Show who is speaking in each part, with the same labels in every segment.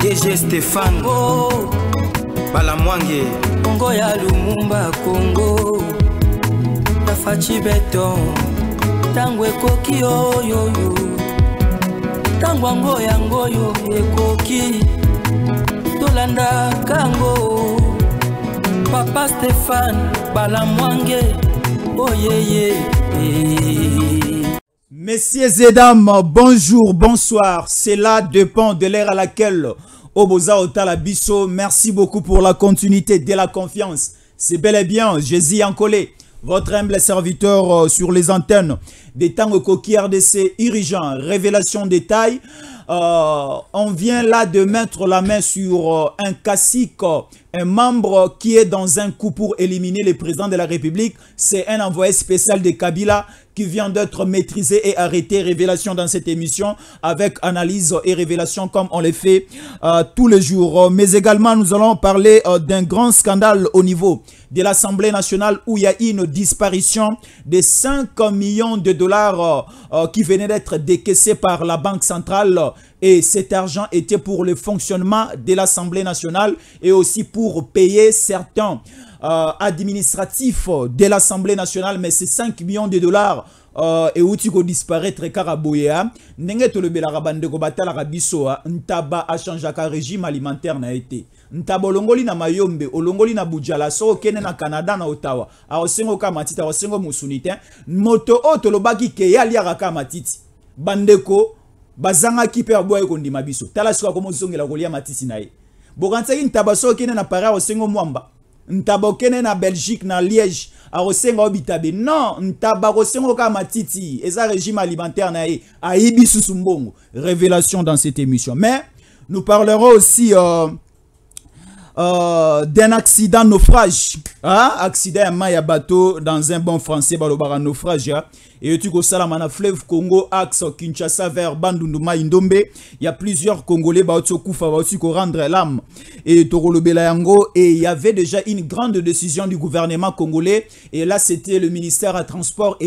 Speaker 1: DG Stéphane oh. Bala Mwange Kongo ya Lumumba Kongo Tafachi Beton Tango ekoki oyoyo Tango ango yangoyo ekoki Tolandaka ango Papa Stéphane Bala Mwange Oyeye oh, yeah, yeah.
Speaker 2: Messieurs et dames, bonjour, bonsoir. Cela dépend de l'ère à laquelle Oboza La Bissot. merci beaucoup pour la continuité de la confiance. C'est bel et bien, Jésus collé, votre humble serviteur euh, sur les antennes des Tango de RDC, irigeants, révélation détail. Euh, on vient là de mettre la main sur euh, un cacique, un membre qui est dans un coup pour éliminer le président de la République. C'est un envoyé spécial de Kabila qui vient d'être maîtrisé et arrêté. Révélation dans cette émission avec analyse et révélation comme on les fait euh, tous les jours. Mais également, nous allons parler euh, d'un grand scandale au niveau de l'Assemblée nationale où il y a une disparition de 5 millions de dollars euh, qui venaient d'être décaissés par la Banque centrale et cet argent était pour le fonctionnement de l'Assemblée nationale et aussi pour payer certains euh, administratif de l'Assemblée nationale, mais c'est 5 millions de dollars euh, utiko kodisparaître kaka boye hein. ya ndenge tolobelaka Un batalaka hein. a ntaba car régime alimentaire na été. ntaba olongoli na mayombe longoli na bujala so kene na canada na ottawa aosengo ka matiti a osengo musunite. Hein. moto oyo tolobaki ke yali aliaka matiti bandeko bazanga mpe aboye ma biso tala siko akomozongela kolia matiti na ye bokantisaki ntaba so kene na pare osengo mwamba ntabokene na Belgique na Liège Arosenga obitabe non ntaba kosenga ka matiti eza régime alimentaire na e. aibi révélation dans cette émission mais nous parlerons aussi euh, euh, d'un accident naufrage hein? accident à Maya bateau dans un bon français baran naufrage hein? et tu kosalama na fleuve congo axe kinshasa vers bandundu Il y a plusieurs congolais bauti kokufa ko rendre l'âme et Torolo Belayango et il y avait déjà une grande décision du gouvernement congolais et là c'était le ministère à transport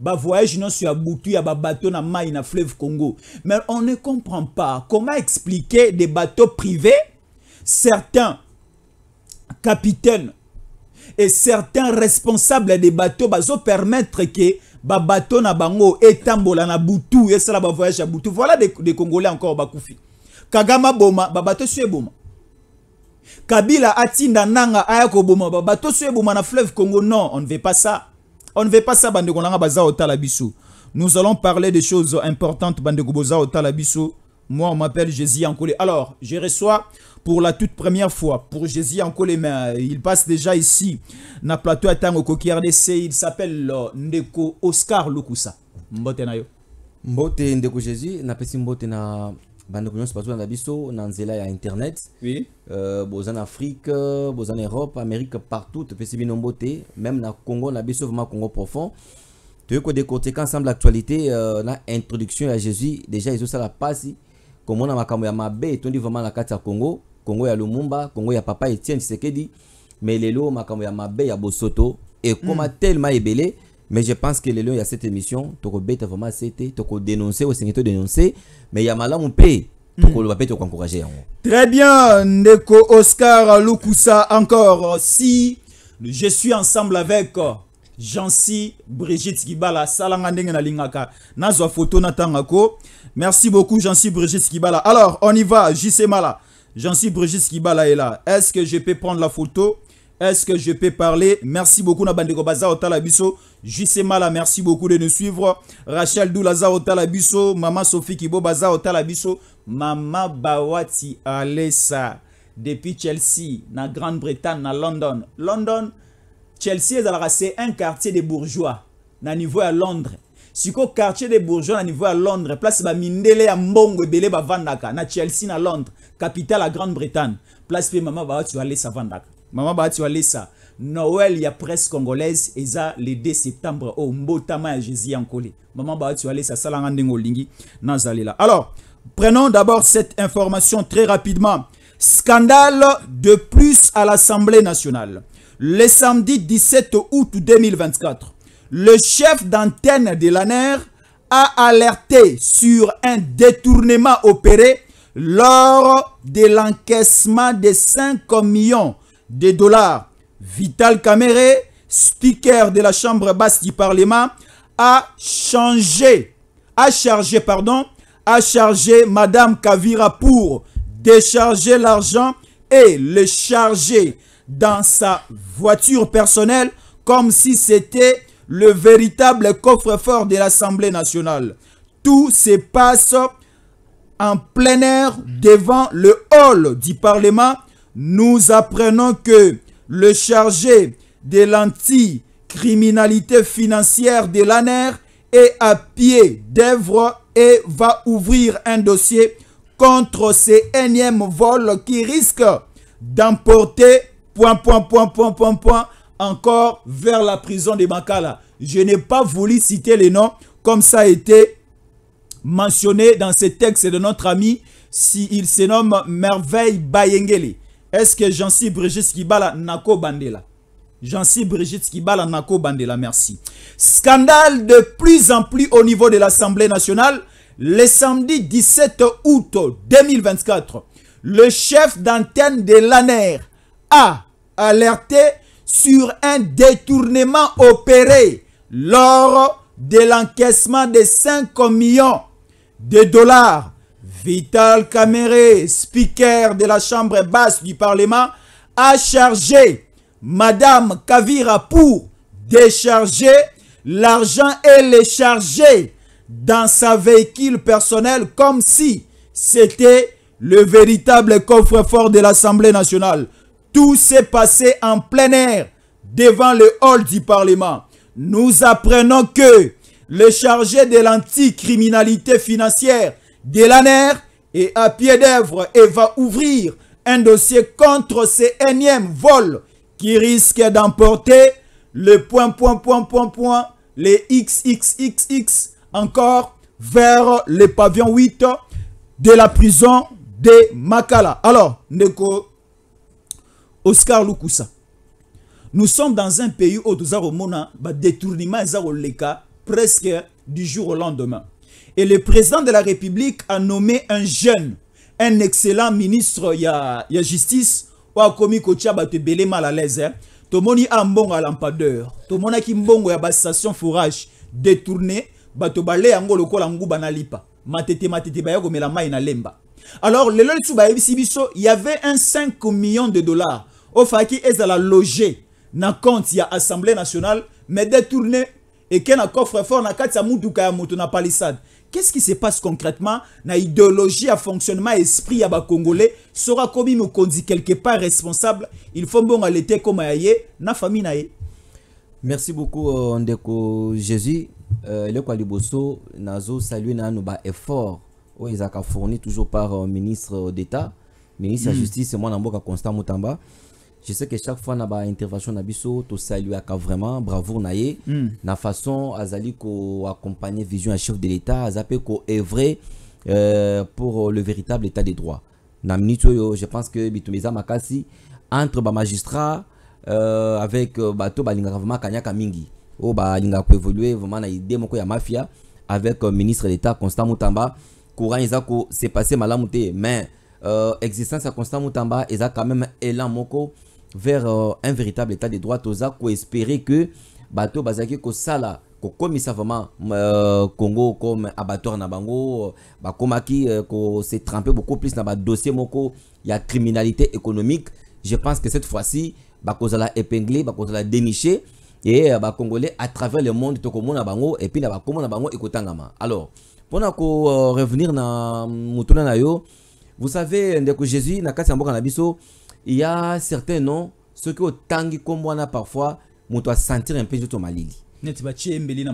Speaker 2: Ba voyage voyage sur abouti ya bah, bateau na mai na fleuve congo mais on ne comprend pas comment expliquer des bateaux privés certains capitaines et certains responsables des bateaux bazo permettre que ba bateau na bango et na butu et ça va voyage à Boutou. voilà des, congolais encore bakoufi kagama boma babato bateau boma kabila atinda nanga Ayako Boma, babato bateau sur na fleuve congo non on ne veut pas ça on ne veut pas ça bande baza nous allons parler des choses importantes bande koboza otala moi, on m'appelle Jésus Ankolé. Alors, je reçois pour la toute première fois pour Jésus Ankolé, mais euh, il passe déjà ici, na plateau à Tango RDC. Il s'appelle euh, Ndeko Oscar
Speaker 1: Lukusa. Mbote na yo. Mbote Ndeko Jésus, na pesi mbote na partout dans bazolanda biso na nzela ya internet oui. euh, en afrique boza europe amérique partout topesi bino mbote même na congo na biso vraiment congo profond quoi kodécortike ensemble l'actualité, euh, na introduction à jésus déjà la passe comme on komona makambo ya mabe etondi vraiment la kati ya congo congo ya lumumba congo ya papa etienne dit mais lelo makambo ya mabe ya bosoto et mm. tellement ébélé mais je pense que lelo a cette émission a vraiment c'était dénoncer tokodénonce osengi dénoncer mais ya malamu il y a tokoencourage encourager
Speaker 2: très bien Neko oscar lukusa encore si je suis ensemble avec Jansi Brigitte Kibala salanga ndenge lingaka. nazwa photo natangako merci beaucoup Jansi Brigitte Kibala alors on y va JC Mala Jancy Brigitte Kibala est là est-ce que je peux prendre la photo est-ce que je peux parler merci beaucoup na bandeko baza otala biso Mala merci beaucoup de nous suivre Rachel Doulaza otala biso maman Sophie Kibo baza otala biso maman Bawati Alessa depuis Chelsea na Grande-Bretagne na London London chelsea c'est un quartier de bourgeois na niveau à londres Si un quartier de bourgeois na niveau à londres place Mindele ya mbongo à Vendaka, na chelsea na londres capitale à grande bretagne place ba tu Maman sa vandaka mama Noël, il y a presse congolaise ça, le 2 septembre au mbotama ya jésus Maman nkole mama la balesa asalanga ndenge na nazalela alors prenons d'abord cette information très rapidement scandale de plus à l'assemblée nationale le samedi 17 août 2024, le chef d'antenne de l'ANER a alerté sur un détournement opéré lors de l'encaissement de 5 millions de dollars. Vital Caméré, sticker de la Chambre basse du Parlement, a changé, a chargé, pardon, a chargé Madame Kavira pour décharger l'argent et le charger dans sa voiture personnelle comme si c'était le véritable coffre-fort de l'Assemblée nationale. Tout se passe en plein air devant le hall du Parlement. Nous apprenons que le chargé de l'anticriminalité financière de l'ANER est à pied d'œuvre et va ouvrir un dossier contre ces énièmes vols qui risquent d'emporter point, point, point, point, point, point, encore vers la prison de Makala. Je n'ai pas voulu citer les noms comme ça a été mentionné dans ce texte de notre ami, s'il il se nomme Merveille Bayengele, Est-ce que j'en suis Brigitte Skibala, Nako Bandela J'en suis Brigitte Skibala, Nako Bandela, merci. Scandale de plus en plus au niveau de l'Assemblée nationale. Le samedi 17 août 2024, le chef d'antenne de l'ANER, a alerté sur un détournement opéré lors de l'encaissement de 5 millions de dollars. Vital Caméré, speaker de la Chambre basse du Parlement, a chargé Madame Kavira pour décharger l'argent et les charger dans sa véhicule personnel comme si c'était le véritable coffre-fort de l'Assemblée nationale. Tout s'est passé en plein air devant le hall du Parlement. Nous apprenons que le chargé de l'anticriminalité financière, de l'ANR est à pied d'œuvre et va ouvrir un dossier contre ces énièmes vol qui risquent d'emporter le point, point, point, point, point, les XXXX encore vers le pavillon 8 de la prison de Makala. Alors, Neko Oscar Lukusa. Nous sommes dans un pays où nous avons un bah, détournement presque du jour au lendemain. Et le président de la République a nommé un jeune, un excellent ministre de la justice, ou a commis belé mal à l'aise. Hein. Tout le monde a un lampadeur. Tout ki mbongo ya station forage détournée. Bah, Bato balé yango lokola nguba na lipa. Matete matete bayako mela mai na lemba. Alors, le lol tsuba il y avait un 5 millions de dollars au fait à ezala loger na compte ya assemblée nationale mais détourné et qu'un coffre fort na kati ya mutuka ya moto na palissade qu'est-ce qui se passe concrètement na idéologie à fonctionnement esprit ya ba congolais sera me conduit quelque part responsable il faut bon l'été comme ye na famille na
Speaker 1: merci beaucoup euh, ndeko jésus je vous salue na nazosalier nano baeffort oyo oh, fourni toujours par le euh, ministre d'état ministre de la hmm. justice mwana mboka constant Moutamba je sais que chaque fois que intervention na biso to salue vraiment bravo na ye hmm. na façon azali ko accompagner vision à chef de l'état azape ko œuvrer euh, pour le véritable état des droits na minute je pense que Bitumiza makasi entre ba magistrat euh, avec euh, bato balinga vraiment kanyaka mingi oyo ko évoluer vraiment na idée moko mafia avec le euh, ministre l'État, constant mutamba courant passé mal à te mais euh, existence à constant mutamba est quand même élan moko vers euh, un véritable état de droit toza espérer que bato bazalaki ko kokomisa vraiment euh, congo comme abattoir na bango euh, bakomaki euh, s'est beaucoup plus na dossier moko a criminalité économique je pense que cette fois-ci bakozala épinglé bakozala déniché et euh, congolais à travers le monde bango et puis na comme na bango ekotangama alors pour ko euh, revenir na mutuna na yo vous savez ndeko jésus na kati ya mboka na biso il y a certains noms ceux comme on parfois parfois doit sentir un peu bah, tu malili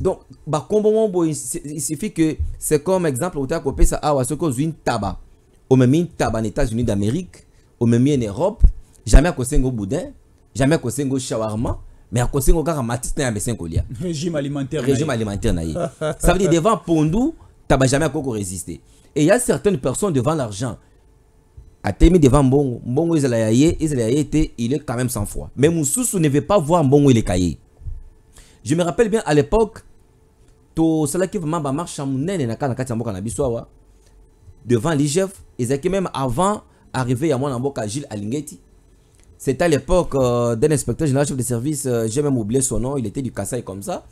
Speaker 1: donc bakombo moko il suffit que c'est comme exemple ça ah, que kopesa une tabac. On met un tabac aux états-unis d'amérique tabac en europe jamais d'un boudin jamais à d'un shawarma mais à akosenga kaka à na pas amesengi
Speaker 2: régime alimentaire régime
Speaker 1: alimentaire ça veut dire devant ne taba jamais résister et il y a certaines personnes devant l'argent atemi devant mbongo mbongo isalaya ya ye il est quand même sans foi mais Moussou ne veut pas voir mbongo est caillé. je me rappelle bien à l'époque tosalaki vraiment bamarche ya monene na kati ya mboka na devant awa devant et c'est même avant arrivé à amboc mboka gilles alingeti C'était à l'époque euh, d'un inspecteur général chef de service euh, j'ai même oublié son nom il était du Kassai comme ça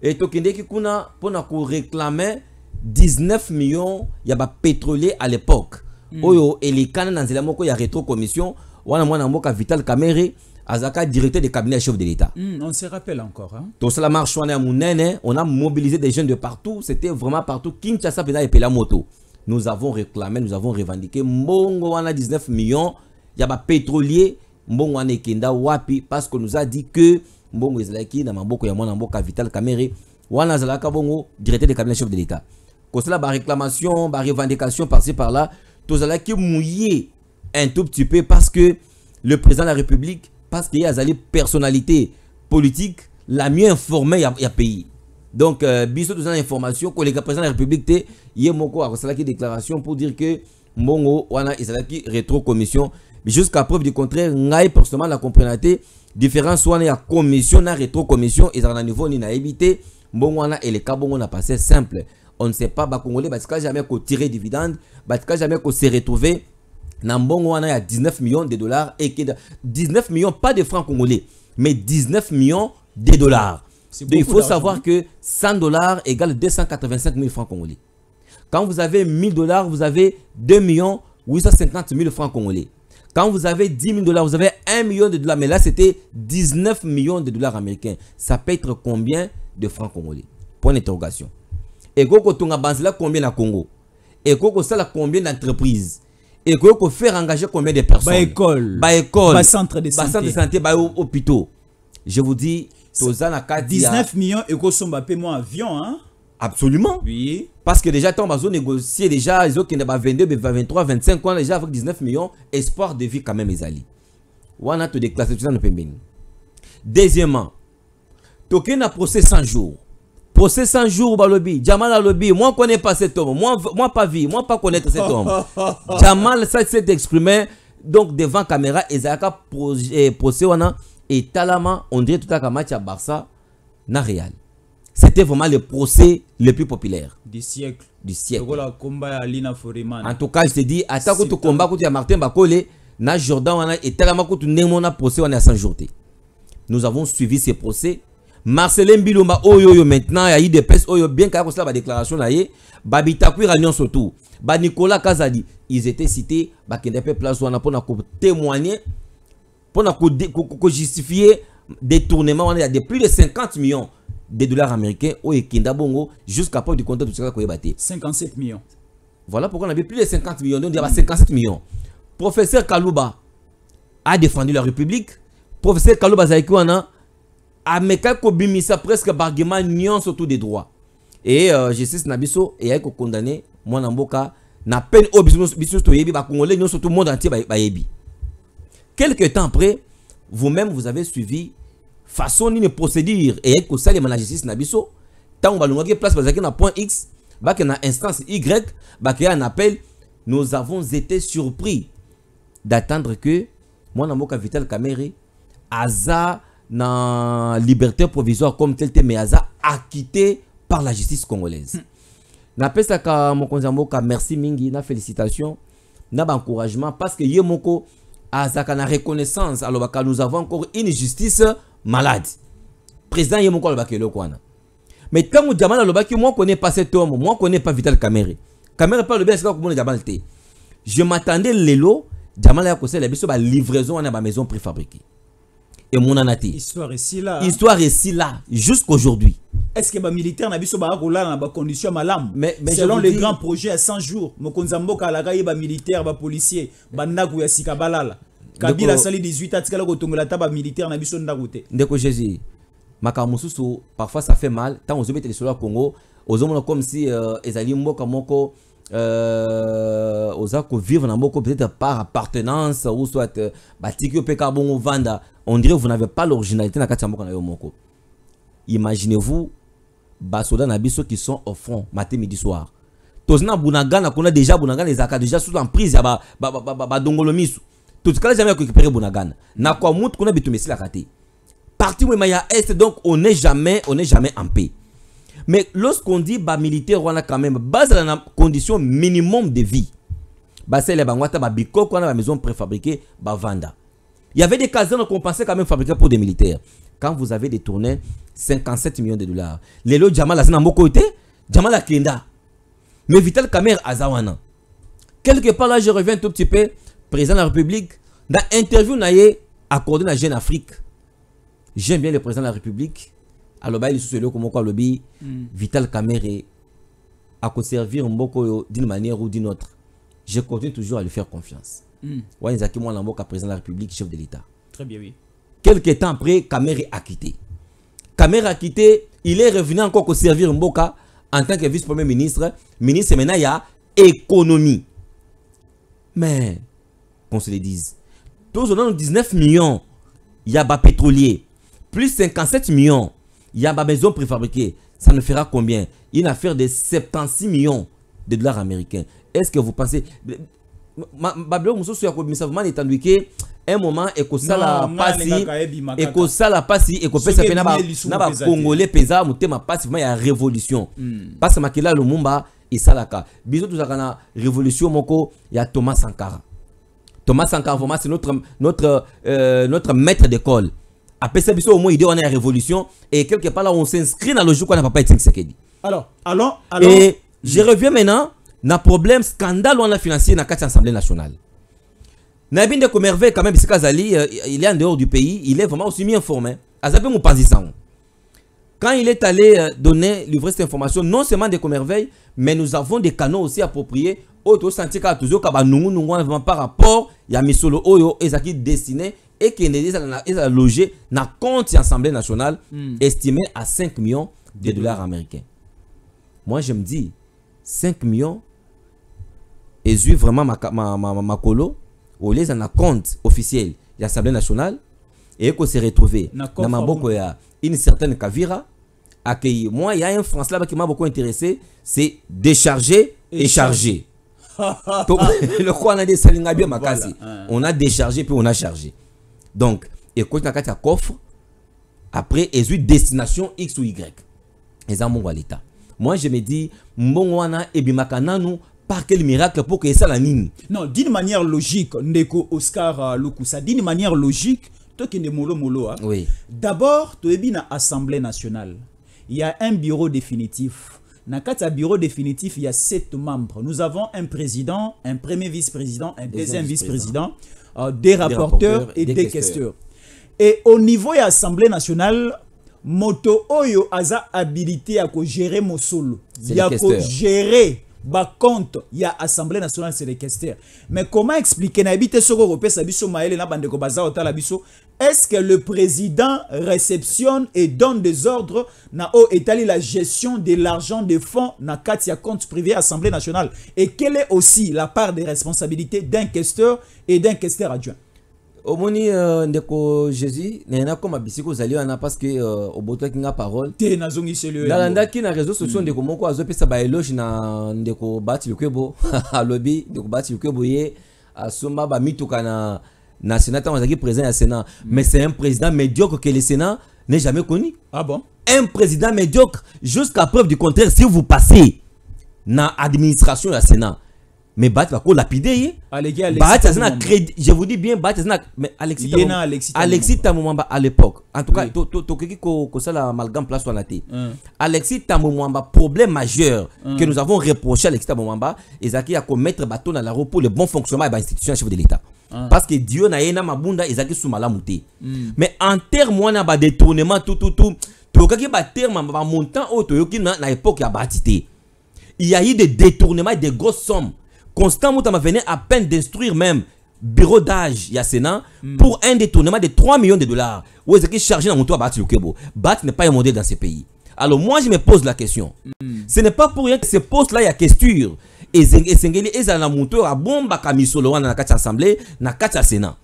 Speaker 1: et tokendeki n'a pour réclamé 19 millions de pétroliers à l'époque Mm. oyo elikana na nzela moko ya rétro commission wana mwana mboka vital kamere azaka directeur de cabinet chef de l'état
Speaker 2: mm, on se rappelle encore hein?
Speaker 1: cela marche wana ya monene on a mobilisé des jeunes de partout c'était vraiment partout kinshasa mpenza epela moto nous avons réclamé nous avons revendiqué mbongo wana 19 millions ya pétrolier. mbongo wana ekenda wapi parce qu'on nous a dit que mbongo ezalaki na maboko ya mwana mboka vital camere wana azalaka bongo directeur de cabinet chef de l'état cela kosala réclamation, barevendication par ci par là qui mouillé un tout petit peu parce que le président de la république parce qu'il y a des personnalité politique la mieux informée il y a pays donc euh, bisous tozala l'information information le président de la république te ye moko qui déclaration pour dire que Mongo, wana qui rétro commission jusqu'à preuve du contraire ngai personnellement la compréhension soit différence y à commission na rétro commission ça un niveau ni a bon le et les on a passé simple on ne sait pas parce batika jamais qu'on tirer dividende batika jamais qu'on se retrouver na il y a 19 millions de dollars et que 19 millions pas de francs congolais mais 19 millions de dollars donc il faut savoir hein. que 100 dollars égale 285 000 francs congolais quand vous avez 1000 dollars vous avez 2 millions 850 000 francs congolais quand vous avez 10 000 dollars vous avez 1 million de dollars mais là c'était 19 millions de dollars américains ça peut être combien de francs congolais point d'interrogation ekokotonga banzela combien na congo et sala combien d'entreprises et d'entreprise peut faire engager combien de personnes école. école. centre de santé de santé, hôpitaux je vous dis toza na 19 millions et ekosomba payer mwa avion hein? absolument oui. parce que déjà tant de négocier déjà ils ont 22 23 25 ans déjà avec 19 millions espoir de vie quand même ezali wana todeklase toza na paiement deuxièmement as na procès 100 jours Procès 100 jours, Balobi. Jamal Alobi. Moi, je ne connais pas cet homme. Moi, moi pas vie. Moi, pas connaître cet homme. Jamal, ça s'est exprimé. Donc, devant caméra, un procès eh, on Et Talama, on dirait tout à match à Barça, na Real. C'était vraiment le procès le plus populaire.
Speaker 2: Du siècle. Du siècle. En
Speaker 1: tout cas, je te dis, à ta tu combat, tu as Martin Bakole, na Jordan, et Talama, tu n'es pas procès, on est à 100 jours. Nous avons suivi ces procès. Marcelin Bilomba oyo oh, yo maintenant il y a eu des oyo oh, bien qu'à cela ba déclaration là yé eh, babita kuira nyonso ba Nicolas Kazadi ils étaient cités ba kende pe place wana pona ko témoigner pour ko justifier détournement wana il y a plus de 50 millions de dollars américains oyo oh, kenda bongo jusqu'à porte du compte tout ça ko 57 millions voilà pourquoi on avait plus de 50 millions donc il y a 57 millions professeur Kalouba a défendu la République professeur Kalouba Zaïkouana ameka kobimisa presque bargema nyon surtout des droits nabiso et euh, justice na moi eyai kokondane mon amboka na peine oyo biso ba bacongolais nyonso surtout monde entier yebi quelque temps après vous même vous avez suivi façon et procédure eyai kosalema na justice na biso ntango balongwaki place bazalaki na point x ba na instance y bakeya un appel nous avons été surpris d'attendre que mon amboka vital kamere aza na liberté provisoire comme tel te Mais aza acquitté par la justice congolaise hmm. napesaka mokonzi ya mboka merci mingi na félicitations na encouragement parce que ye moko azalaka na reconnaissance Alors que nous avons encore une justice malade président ye moko alobaka eloko wana mais ntango jamani alobaki moi connais pas cet homme moi connais pas vital Kamere Kamere parle bien c'est komona jamani te je m'attendais lelo jamani aya kosala biso livraison wana ma maison préfabriquée et mon anaté. Histoire
Speaker 2: ici là. Histoire
Speaker 1: ici là jusqu'aujourd'hui.
Speaker 2: Est-ce que les militaires n'ont pas dans la condition ma mais, mais selon les dis... grands projets à 100 jours, les kalaga les militaire ba policier bandaku ya sikabalala. Kabila Ndeko... sali 18 atikala ko
Speaker 1: la taba militaire na biso ndakote. Ndeko Jésus. Makamususu parfois ça fait mal tant aux hommes le Congo, aux hommes comme si euh, ezali comme moko euh, gens dans na moko peut-être par appartenance ou soit euh, au vanda on dirait vous n'avez pas l'originalité dans kati carte imaginez-vous basoda na qui sont au front matin midi soir tous na qu'on a déjà les zaka déjà sous emprise ya jamais parti est donc on n'est jamais on n'est jamais en paix mais lorsqu'on dit bas militaire, on a quand même base la condition minimum de vie. Bah, c'est les bangwata, bah, la maison préfabriquée, bah, vanda. Il y avait des casernes qu'on pensait quand même fabriquées pour des militaires. Quand vous avez détourné 57 millions de dollars, les lots Jamal Azana Mokote, Jamal Akenda, mais Vital Kamer Azawana. Quelque part là, je reviens un tout petit peu, président de la République, dans l'interview, il accordé à la Jeune Afrique. J'aime bien le président de la République aloba sous eloko moko mm. vital à a mboka mboko d'une manière ou d'une autre je continue toujours à lui faire confiance ouais moi le président de la république chef de l'état très bien oui quelque temps après quitté a a quitté il est revenu encore servir mboka en tant que vice premier ministre ministre maintenant il y a économie mais qu'on se le dise dix 19 millions il y bas pétrolier plus 57 millions il y a ma maison préfabriquée. Ça ne fera combien Une affaire de 76 millions de dollars américains. Est-ce que vous pensez... Babylon, mosusu ya vous vraimen na dit que un moment et et et pasi ekosala pasi ekopesa congolais na bakongole ma motema il y a révolution mpasi hmm. makela lumumba esalaka biso ça, na révolution moko a thomas sankara thomas sankara vraiment, c'est notre, notre, euh, notre maître d'école à percevoir au moins idée a révolution et quelque part là on s'inscrit dans le pas papa alors alors alors je reviens maintenant na problème scandale a financier na 4 assemblée nationale merveille quand même euh, il est en dehors du pays il est vraiment aussi mis informé quand il est allé euh, donner livrer cette information non seulement des merveille mais nous avons des canaux aussi appropriés nous, nous, nous nous nous nous vraiment par rapport ya nous, oyo qui destiné et Kennedy ont logé dans le compte l'Assemblée nationale hmm. estimé à 5 millions de dollars américains. Moi, je me dis, 5 millions, et suis vraiment ma, ma, ma, ma, colo, au en compte officiel de l'Assemblée nationale, et qu'on s'est retrouvé dans ma ya, une certaine Kavira, accueilli. Moi, il y a un France là qui m'a beaucoup intéressé, c'est décharger et, charger. le quoi on a des bien On a déchargé puis on a chargé donc écoute, y a un coffre après une destination x ou y les ça, à l'État. moi je me dis mon wana et nous par quel miracle pour que ça la non d'une manière logique Oscar euh, d'une manière logique
Speaker 2: d'abord, molo molo hein? oui. d'abord assemblée nationale il y a un bureau définitif Dans bureau définitif il y a sept membres nous avons un président un premier vice-président un deuxième vice-président vice président euh, des, rapporteurs et des, Et au niveau de l'Assemblée nationale, moto oyo aza habilité à gérer il y a gérer ba compte a Assemblée nationale c'est les questeurs. Mais comment expliquer na que soko avez na bande est-ce que le président réceptionne et donne des ordres na o la gestion de l'argent des fonds na katia compte privé Assemblée nationale et quelle est aussi la part
Speaker 1: des responsabilités d'un questeur et d'un questeur adjoint omoni euh, ndeko jésus nayena koma bisika ozali wana parceke que obotwaki euh, kinga parole te
Speaker 2: nazongiseli nalandaki
Speaker 1: na réseau sociaux mm. ndeko moko ba baeloge na ndeko bati lukwebo alobi ndeko bati lukwebo ye asomba bamituka na président sénat mais c'est un président médiocre que le sénat n'est jamais connu ah bon un président médiocre jusqu'à preuve du contraire si vous passez dans l'administration du sénat mais bat va quoi je vous dis bien Bat mais mais alexis Tamoumamba à l'époque en tout cas tokoki kosala amalgame place wana hein. alexis un problème majeur hein. que nous avons reproché à alexis qu'il a le bateau dans la roue pour le bon fonctionnement de l'institution bah, de chef de l'état ah. parce que dieu na yena mabunda ezaki su malamu te hmm. mais en terme wana badetournement tututu toyokaki baterme montant oyo toyoki na, na l'époque ya bati il y a eu des détournements des grosses sommes constant ma venait à peine d'instruire même bureau d'âge ya sénat hmm. pour un détournement de 3 millions de dollars oyo ezalaki chargé na moto ya le lukebo bati n'est pas un dans ce pays alors moi je me pose la question hmm. ce n'est pas pour rien que ce poste là ya question esengeli ezala na moto bomba abombaka misolo wana na kati assemblée na kati ya sénat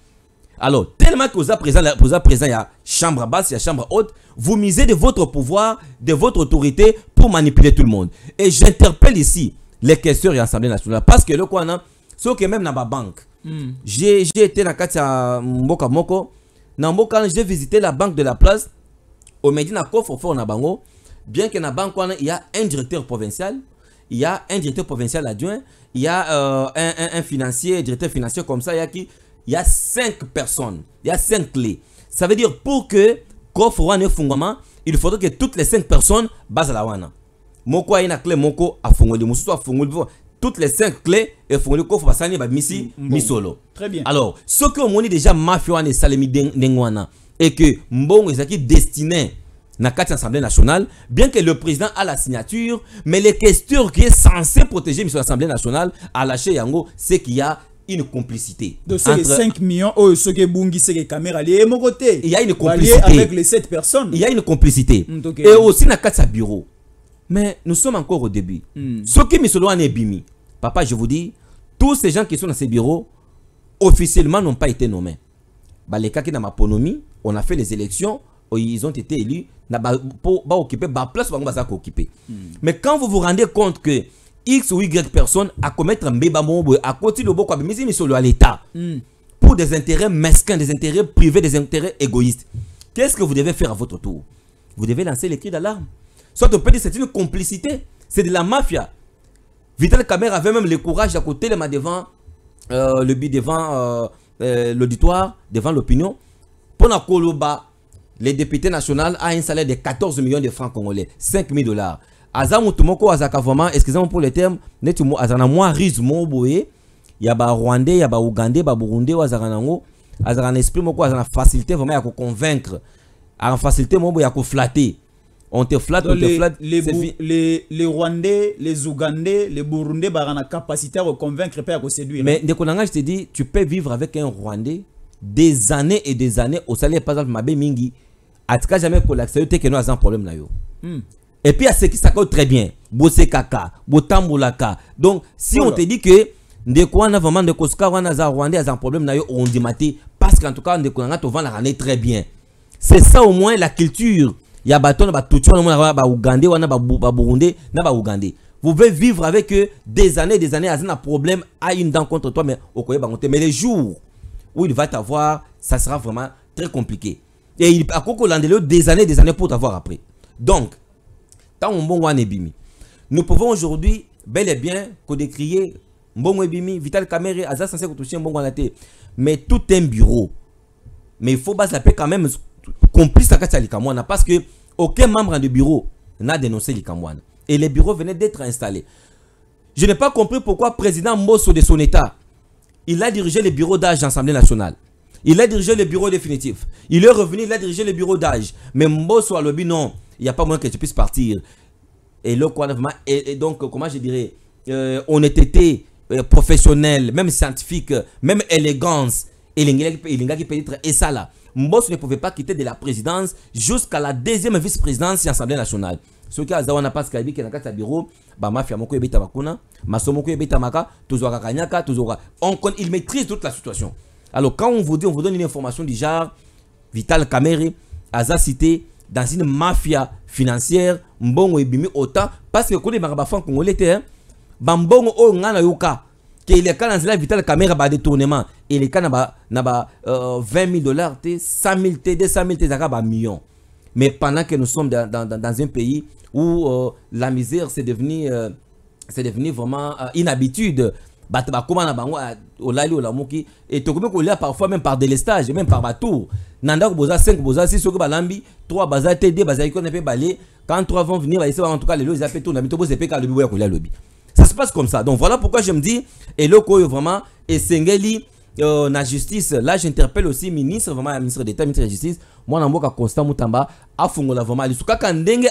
Speaker 1: alors tellement que êtes présent êtes présent a chambre basse ya chambre haute vous misez de votre pouvoir de votre autorité pour manipuler tout le monde et j'interpelle ici les caisseurs et l'Assemblée nationale parce que le non? c'est que même dans ma banque, hmm. j'ai été na kati mboka moko na mboka j'ai visité la banque de la place on na coffre fort na bango bien que na banque il y a un directeur provincial il y a un directeur provincial adjoint, il y a euh, un, un, financier, directeur financier comme ça, il y a qui Il y a cinq personnes, il y a cinq clés. Ça veut dire pour que Kof Wana Fungama, il faudrait que toutes les cinq personnes basent la Wana. Moko a une clé, Moko a Fungoli, Mousou a toutes les cinq clés et Fungoli Kof Basani Missi, mm, Misolo. Très bien. Alors, ce que on dit déjà, Mafia et Salemi Dengwana, et que Mbongo est destiné dans assemblée nationale, bien que le président a la signature, mais les questions qui sont censé protéger l'Assemblée nationale à lâcher Yango, c'est qu'il y a une complicité. de 5
Speaker 2: millions, oh, Il y
Speaker 1: a une complicité. avec les personnes. Il y a une complicité. Mm, Et euh, aussi dans sa bureau. Mais nous sommes encore au début. Mm. Ce qui Bimi, papa, je vous dis, tous ces gens qui sont dans ces bureaux, officiellement n'ont pas été nommés. Bah, les cas qui dans ma ponomie, on a fait les élections, oh, ils ont été élus, na ba, ba place mais quand vous vous rendez compte que x ou y personne à commis à côté de loboko à l'état hmm. pour des intérêts mesquins des intérêts privés des intérêts égoïstes qu'est ce que vous devez faire à votre tour vous devez lancer les cris d'alarme soit on peut dire c'est une complicité c'est de la mafia Vital Kamer avait même le courage à côté les mains devant euh, le but devant euh, euh, l'auditoire devant l'opinion mpona koloba les députés nationaux a un salaire de 14 millions de francs congolais 5 000 dollars Azamu Tumoko Azaka vraiment excusez-moi pour le terme netumo Azana na riz mo boye ya barwandais ya baougandais baburundais oyo azalaka nango azalaka na esprit moko aza na facilité vraiment convaincre, a en facilité mo boye ya flatter. on te flatte, on te les, flatte.
Speaker 2: Les, les, Rwandais, les Ougandais, les Burundais, ils ont la capacité à convaincre et à
Speaker 1: séduire. Hein. Mais Ndekonanga, je te dis, tu peux vivre avec un Rwandais des années et des années au salaire, par exemple, Mabé Mingi. En jamais pour l'accès que nous no un problème là yo mm. et puis qui s'accordent très bien bosekaka botamboulaka donc si on te dit que on a vraiment de sika wana aza rwandais aza un problème là yo dit parce qu'en tout cas on ndeko nanga la ne très bien c'est ça au moins la culture y a ya bato na batuti wana on a wana baburundais na baugandais vous pouvez vivre avec eux des années des années a un problème a une dent contre toi mais okoyeba ngo te mais le jour où il va t'avoir ça sera vraiment très compliqué et il a des années des années pour t'avoir après. Donc, tant bon ebimi. Nous pouvons aujourd'hui bel et bien décrier et ebimi, Vital Kamere, Azaz censé toucher bon Mais tout un bureau. Mais il faut baser quand même complice à Katia parce que aucun membre du bureau n'a dénoncé Likamwana. Et les bureaux venaient d'être installés. Je n'ai pas compris pourquoi président Mosso de son état, il a dirigé les bureaux d'âge de l'Assemblée nationale. Il a dirigé le bureau définitif. Il est revenu, il a dirigé le bureau d'âge. Mais Mbosso Alobi, non, il n'y a pas moyen que tu puisses partir. Et donc, comment je dirais, euh, on était euh, professionnel, même scientifique, même élégance. Et qui être, et ça là. Mbosso ne pouvait pas quitter de la présidence jusqu'à la deuxième vice-présidence de l'Assemblée nationale. soki qui ce mpasi kayebi que na kati bureau, biro mafia, moko ebetamaka masomoko maso moko ebetamaka toujours On, tozwaka il maîtrise toute la situation alors, quand on vous dit, on vous donne une information du genre, Vital Kamere, sa cité dans une mafia financière, Mbongo et Bimi autant, parce que quand les Marabafans congolais, hein, Bambongo O Ngana Yoka, que un cas dans Vital Kamere, détournement, et les cas dans 20 000 dollars, 100 000, 200 000, dollars millions. Mais pendant que nous sommes dans, dans, dans un pays où euh, la misère, s'est devenue, euh, devenu vraiment une euh, habitude bato bakoma na bango ah, olali olamuki e kolia parfois même par délestage même par batour na ndako boza 5 boza 6 soki balambi 3 baza te 2 bazalaki wana pe balé quand 3 vont venir bayesi en tout cas lelo tout mpe tondami tobose mpe kaka lobi boya kolia lobi ça se passe comme ça donc voilà pourquoi je me dis eloko oyo vraiment esengeli euh, na justice là j'interpelle aussi ministre vraiment ministre d'état ministre de justice moi, mboka constant mutamba afungola vraiment lisu kaka ndenge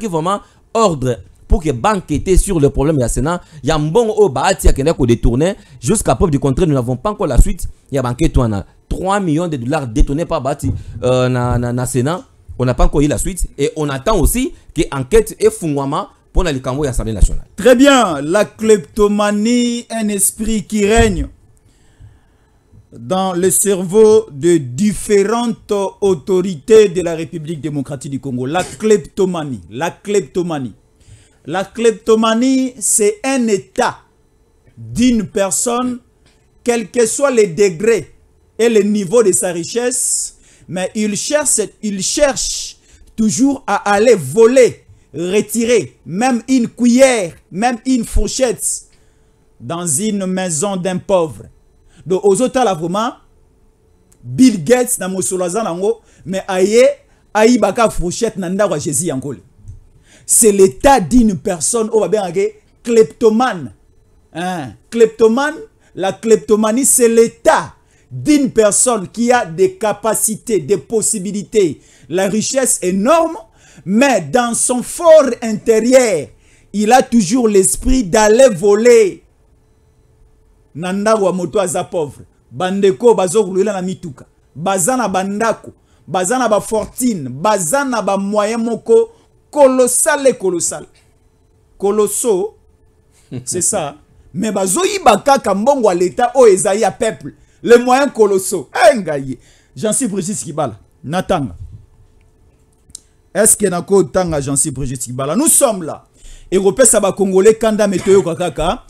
Speaker 1: qui vraiment ordre pour que banque sur le problème la Sénat. Il y a un bon au qui à détourné. Jusqu'à preuve du contraire, nous n'avons pas encore la suite. Il y a banqué 3 millions de dollars détournés par Bati euh, na, Sénat. On n'a pas encore eu la suite. Et on attend aussi que enquête et Fungwama pour et l'Assemblée nationale.
Speaker 2: Très bien. La kleptomanie, un esprit qui règne dans le cerveau de différentes autorités de la République démocratique du Congo. La kleptomanie. La kleptomanie. La kleptomanie, c'est un état d'une personne, quel que soit les degré et le niveau de sa richesse, mais il cherche, il cherche toujours à aller voler, retirer même une cuillère, même une fourchette dans une maison d'un pauvre. Donc, aux autres, Bill Gates, dans mon mais fourchette, nanda, Jésus, c'est l'état d'une personne, Oh, va bien kleptomane. Hein? Kleptomane, la kleptomanie, c'est l'état d'une personne qui a des capacités, des possibilités, la richesse énorme, mais dans son fort intérieur, il a toujours l'esprit d'aller voler. Nanda wa moto aza pauvre. Bandeko bazo kulela na mituka. Bazana bandako. Bazana ba fortune. Bazana ba moyen moko colossal et colossal. Colosso, c'est ça. Mais bazoyi bakaka kambongo à l'état o un peuple. Les moyens colossaux. Engayé. Eh, j'en suis Brigitte Kibala. Natanga. Est-ce que nako tanga j'en suis Brigitte Kibala? Nous sommes là. Européens saba congolais kanda metoyo kakaka.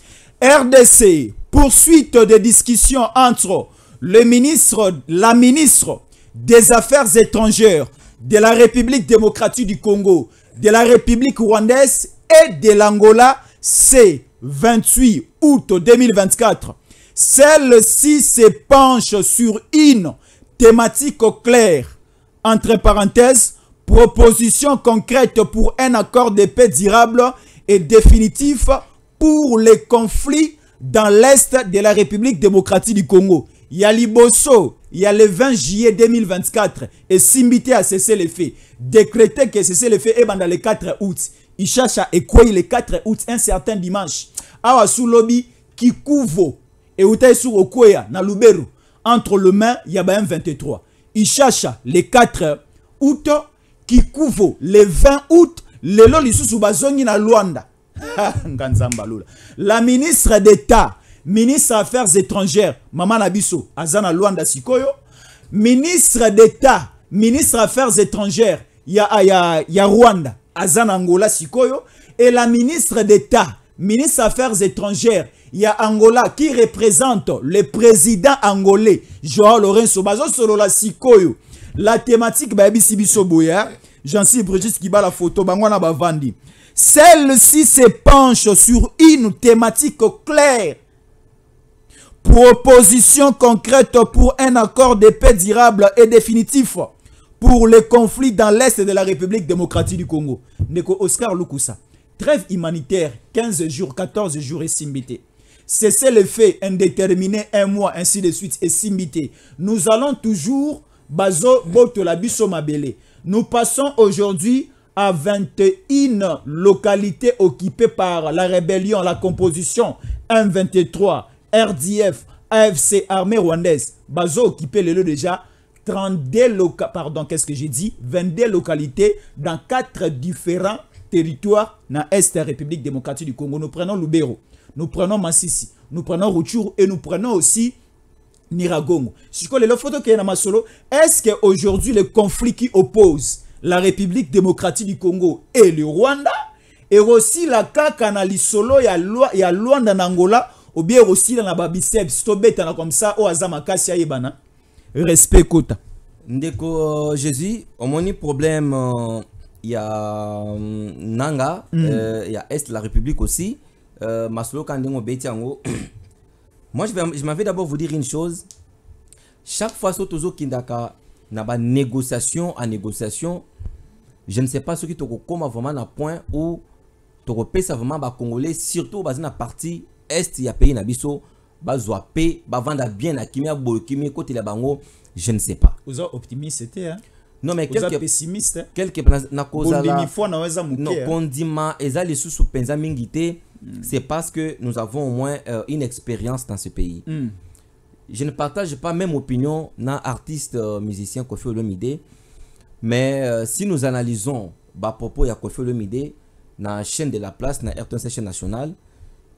Speaker 2: RDC poursuite des discussions entre le ministre, la ministre des Affaires étrangères de la République démocratique du Congo, de la République rwandaise et de l'Angola, c'est 28 août 2024. Celle-ci se penche sur une thématique claire, entre parenthèses, proposition concrète pour un accord de paix durable et définitif pour les conflits dans l'Est de la République démocratique du Congo. Yali Bosso, il y a le 20 juillet 2024, et Simbité à cesser les faits. Décrété que cesser les faits, eh ben, et dans le 4 août. Il cherche à écouer le 4 août, un certain dimanche. Awa sous lobby, qui couvre, et où sur Okoya, dans Luberu, entre le main, il y a ben un 23. Il cherche le 4 août, qui couvre le 20 août, le loli sous Bazongi na Luanda. La ministre d'État, ministre affaires étrangères maman Abisso, Azana Luanda sikoyo ministre d'état ministre affaires étrangères ya, ya, ya rwanda Azana angola sikoyo et la ministre d'état ministre affaires étrangères y a angola qui représente le président angolais joao lorenzo la sikoyo la thématique baby biso boya hein. qui brigitte la photo bango bavandi celle-ci se penche sur une thématique claire Proposition concrète pour un accord de paix durable et définitif pour les conflits dans l'Est de la République démocratique du Congo. Neko Oscar Lukusa. Trêve humanitaire, 15 jours, 14 jours et simbité. Cessez le fait indéterminé, un mois, ainsi de suite, et simbité. Nous allons toujours, Bazo Botolabiso Nous passons aujourd'hui à 21 localités occupées par la rébellion, la composition 1, 23 RDF, AFC, armée rwandaise, Bazo occupé le déjà 32 localités, pardon, qu'est-ce que j'ai dit 22 localités dans quatre différents territoires dans l'Est de la République démocratique du Congo. Nous prenons Lubero, nous prenons Masisi, nous prenons Routour et nous prenons aussi Niragongo. Si je photo qui est dans ma solo, est-ce qu'aujourd'hui le conflit qui oppose la République démocratique du Congo et le Rwanda et aussi la kaka solo il y a loin dans Angola ou bien aussi dans la biceps tobetana comme ça m'a aza à ayebana respect kota ndeko
Speaker 1: euh, jésus omoni problème il y a nanga il y a est la république aussi euh, maslo quand on ndenge obeti yango moi je m'avais d'abord vous dire une chose chaque fois so Kindaka, na négociation à négociation je ne sais pas ce soki tokokóma vraiment à point où tokopesa vraiment congolais surtout baza na parti est ce ya pays na biso bazwa pe vanda bien na kimia bo kimia la bango je ne sais pas
Speaker 2: Vous êtes optimiste c'était hein?
Speaker 1: non mais quelque pessimiste hein? quelque na kozala non hein? kondima eza sous sous penza te mm. c'est parce que nous avons au moins euh, une expérience dans ce pays hmm. je ne partage pas même opinion na artiste euh, musicien Kofi Olomide mais euh, si nous analysons ba propos ya Kofi Olomide na chaîne de la place na la chaîne nationale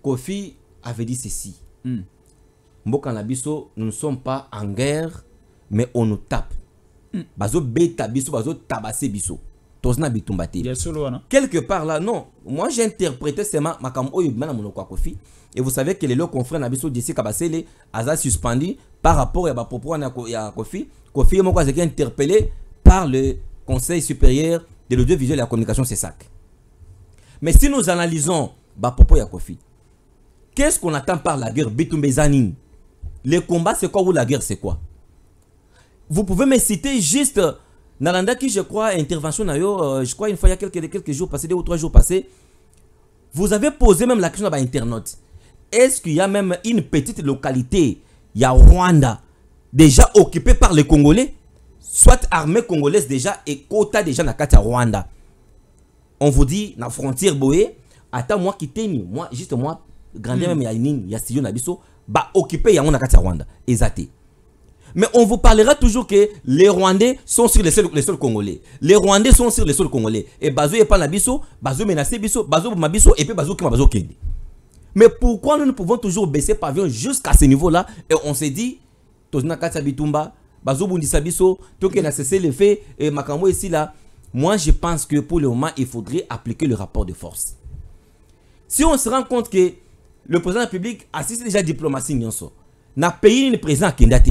Speaker 1: Kofi avait dit ceci. Mm. l'abiso nous ne sommes pas en guerre, mais on nous tape. Mm. Bazo beta biso, bazo tabasser biso. Tosna bitumbate. Quelque part là, non. Moi, j'ai interprété seulement makam oyu bena monoko Kofi. Et vous savez que les leurs confrères Nabiso Jesse Kabasele, Aza suspendu par rapport à ma propos à Kofi. Kofi Moko quoi été interpellé par le Conseil supérieur de l'audiovisuel et la communication, c'est ça. Mais si nous analysons ma propos à Kofi, Qu'est-ce qu'on attend par la guerre Bitumbezani Le combat, c'est quoi ou la guerre, c'est quoi Vous pouvez me citer juste euh, Nalanda qui, je crois, intervention, euh, je crois, une fois il y a quelques, quelques jours passés, deux ou trois jours passés, vous avez posé même la question à l'internaute. Est-ce qu'il y a même une petite localité, il y a Rwanda, déjà occupée par les Congolais Soit armée congolaise déjà et quota déjà dans la Rwanda. On vous dit, dans la frontière Boé, attends, moi qui t'ai moi, juste moi, grandeur mm. même ya nini ya studio na biso occuper yango na katia rwanda exacté Mais on vous parlera toujours que les Rwandais sont sur les sols, les sols congolais. Les Rwandais sont sur les sols congolais. Et Bazo est pas nabiso biso, Bazo menace biso, Bazo ma biso, et puis Bazo qui Bazo kende. Mais pourquoi nous ne pouvons toujours baisser pavillon jusqu'à ce niveau-là Et on s'est dit, Tozna Katsa Bitumba, Bazo Bundisa biso, que a cessé le fait et Makambo ici là. Moi, je pense que pour le moment, il faudrait appliquer le rapport de force. Si on se rend compte que le président de la République assiste déjà à la diplomatie. Dans le pays, il est présent à Kendate.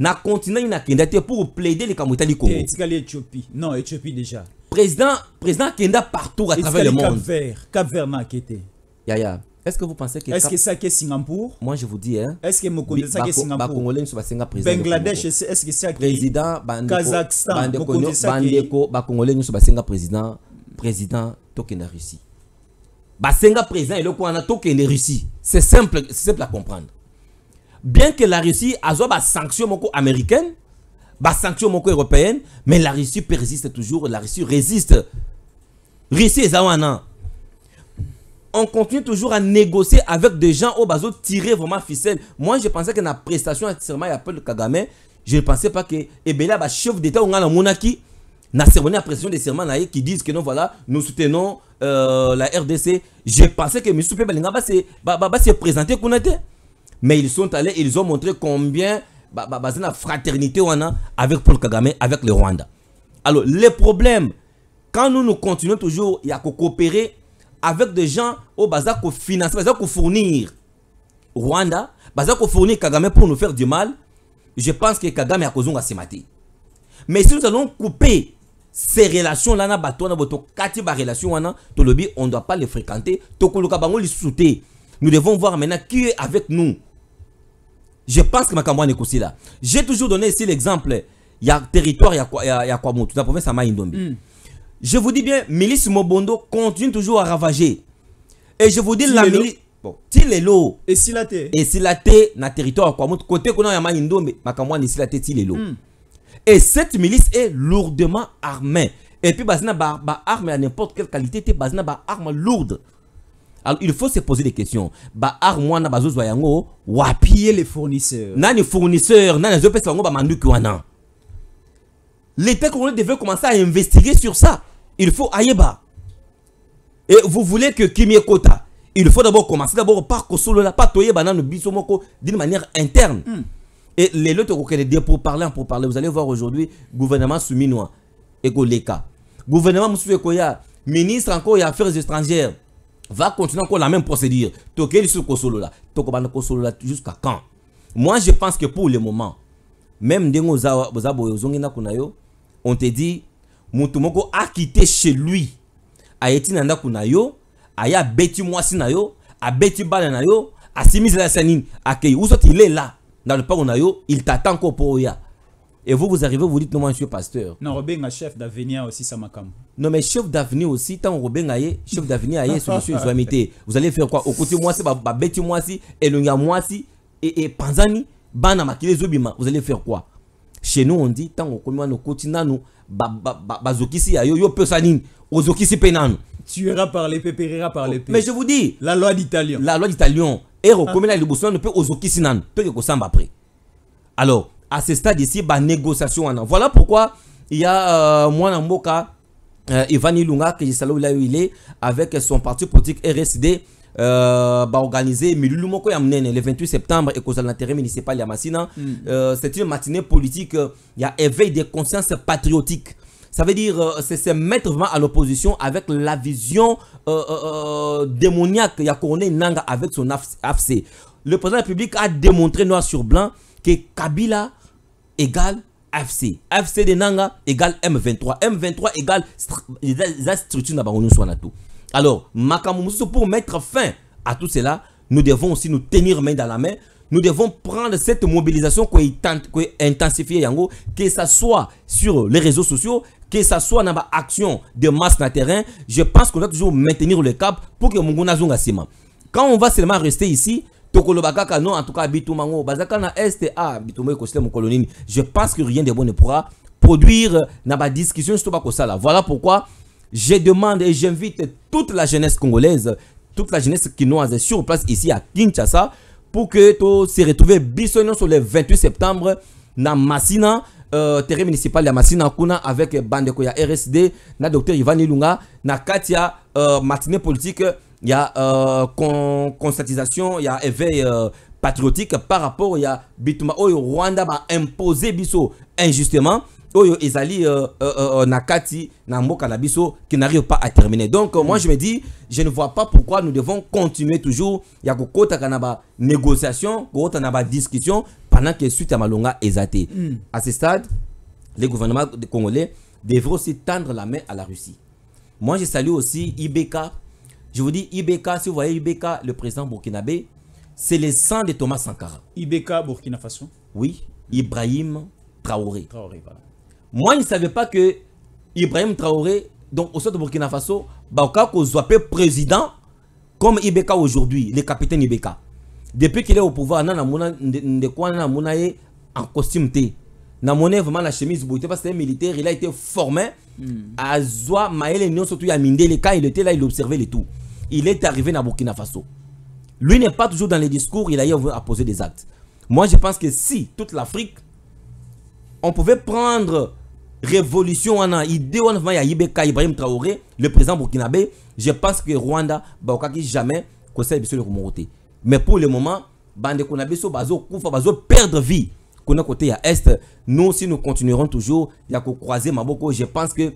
Speaker 1: Dans le continent, il est Kendate pour plaider les Kamoutali Congo. Et il Éthiopie. Non, Éthiopie déjà. Président, président Kenda partout à travers le monde. Cap Vert, Cap Vert m'a inquiété. Yaya, est-ce que vous pensez que. Est-ce que ça est Singapour Moi, je vous dis. Hein, est-ce que mon connaît ça qui est Singapour Bangladesh, est-ce que c'est Singapour Bangladesh, est-ce que c'est Singapour Président, Bandeko, Kazakhstan, Bandeko, Bandeko, Bandeko, Bandeko, Bandeko, Bandeko, Bandeko, Bandeko, Bandeko, Bandeko, Bandeko, Bandeko, Bandeko, Bandeko, Bandeko, Bandeko, Bandeko, basenga présent qui est est russie c'est simple, simple à comprendre bien que la russie azwa des sanctions américaine des sanctions européenne mais la russie persiste toujours la russie résiste russie on continue toujours à négocier avec des gens au bazo tirer vraiment ficelle moi je pensais que la prestation sûrement serment appelle paul kagame je ne pensais pas que eh le chef d'État, d'état a la na à pression des serments qui disent que non voilà nous soutenons euh, la RDC j'ai pensé que M. Balinga va se mais ils sont allés ils ont montré combien basé la fraternité on a avec Paul Kagame avec le Rwanda alors le problème, quand nous nous continuons toujours à coopérer avec des gens au bazar qui fournissent bazar fournir Rwanda bazar fournissent fournir Kagame pour nous faire du mal je pense que Kagame a causé un Mais si nous allons couper ces relations là na bato na boto kati ba relation wana to lobi on doit pas les fréquenter to luka bango li souter nous devons voir maintenant qui est avec nous je pense que makambo est aussi là j'ai toujours donné ici l'exemple a territoire a ya, ya Kwamotu province ya hmm. je vous dis bien milice Mobondo continue toujours à ravager et je vous dis si la milice bon Et si la esilate na territoire ya Kwamotu côté kuna ya Maindombi makambo wana si la lelo mm. Et cette milice est lourdement armée. Et puis, y ba, ba arme à n'importe quelle qualité, y a ba arme lourde. Alors, il faut se poser des questions. Ba arme na bazo ou appuyer les fournisseurs. les fournisseurs, nani zo pesa ngo ba manduki Les L'État congolais devait commencer à investiguer sur ça. Il faut ayeba. Et vous voulez que Kimie Kota, il faut d'abord commencer d'abord par Kosolo, pas Toye Banane Bisomoko d'une manière interne. Hmm. Et les lots pour parler pour parler. Vous allez voir aujourd'hui, gouvernement Souminois, Et Gouvernement Moussou Koya, ministre encore et affaires étrangères, va continuer encore la même procédure. Tokel sur Kosolo là. Tokobana Kosolo là jusqu'à quand Moi, je pense que pour le moment, même Dengo Zabo Kunayo, on te dit, Moutumoko a quitté chez lui. a été Nanda Kunayo, Aya Beti a a Balanayo, la Lassanine, Akei. Où sont est là dans le parc Onayo, il t'attend qu'au ya. Et vous, vous arrivez, vous dites, non, monsieur pasteur.
Speaker 2: Non, Robenga, chef d'avenir aussi, ça m'a
Speaker 1: Non, mais chef d'avenir aussi, tant Robenga, chef d'avenir, aïe, monsieur ils Vous allez faire quoi Au côté, moi, c'est Babeti, moi, si, Elunga, moi, si, et, et Panzani, Bana, Makile, Zobima. Vous allez faire quoi Chez nous, on dit, tant Robenga, nos continents, nous, Bazokisi, ayo yo, Pesanin, Ozokisi, Penan. Tuera par l'épée, périra par l'épée. Mais je vous dis. La loi d'Italien. La loi d'Italien ne peut ça après alors à ce stade ici bah, négociation. négociation. Hein. voilà pourquoi il y a euh, mwana mboka euh, ivan ilunga est là où il est avec son parti politique rsd euh, bah, a organisé hein, le 28 septembre et na terrain municipal ya mm. euh, c'est une matinée politique euh, il y a éveil des consciences patriotiques. Ça veut dire, euh, c'est se mettre vraiment à l'opposition avec la vision euh, euh, démoniaque. Il y a couronné Nanga avec son AFC. Le président de la République a démontré noir sur blanc que Kabila égale AFC. AFC de Nanga égale M23. M23 égale la structure Alors, pour mettre fin à tout cela, nous devons aussi nous tenir main dans la main nous devons prendre cette mobilisation qui intensifiée, yango que ça soit sur les réseaux sociaux que ça soit dans l'action de masse le terrain je pense qu'on doit toujours maintenir le cap pour que Mungu zonga quand on va seulement rester ici en tout cas na je pense que rien de bon ne pourra produire dans la discussion sur voilà pourquoi je demande et j'invite toute la jeunesse congolaise toute la jeunesse qui nous sur place ici à Kinshasa pour que tu se retrouves biso sur le 28 septembre dans le euh, terrain municipal la Massina kuna avec Bande ya rsd na docteur ivan ilunga na Katia euh, matinée politique il a euh, il constatisation a éveil euh, patriotique par rapport a bituma rwanda imposé biso injustement oyo ezali euh, euh, euh, na qui n'arrive pas à terminer donc moi mm. je me dis je ne vois pas pourquoi nous devons continuer toujours ya kokotaka na ba négociation kokota na ba discussion pendant que suite à malonga mm. à ce stade le gouvernement congolais devraient aussi tendre la main à la Russie moi je salue aussi IBK je vous dis IBK si vous voyez IBK le président burkinabé c'est le sang de Thomas Sankara IBK Burkina Faso oui Ibrahim Traoré, Traoré voilà. Moi, je ne savais pas que Ibrahim Traoré, donc au sein de Burkina Faso, soit peut président, comme Ibeka aujourd'hui, le capitaine Ibeka. Depuis qu'il est au pouvoir, il est en costume T. il est vraiment la chemise parce que c'est militaire, il a été formé hmm. à Maël et surtout à Mindé. Quand il était là, il observait le tout. Il est arrivé à Burkina Faso. Lui n'est pas toujours dans les discours, il a eu à poser des actes. Moi, je pense que si toute l'Afrique on pouvait prendre révolution un idée va y y yibeka Ibrahim Traoré le président burkinabé je pense que Rwanda qui jamais conseil sur le komoroté mais pour le moment bande qu'on a biso bazo kufa bazo perdre vie qu'on a côté à est nous si nous continuerons toujours ya croiser maboko je pense que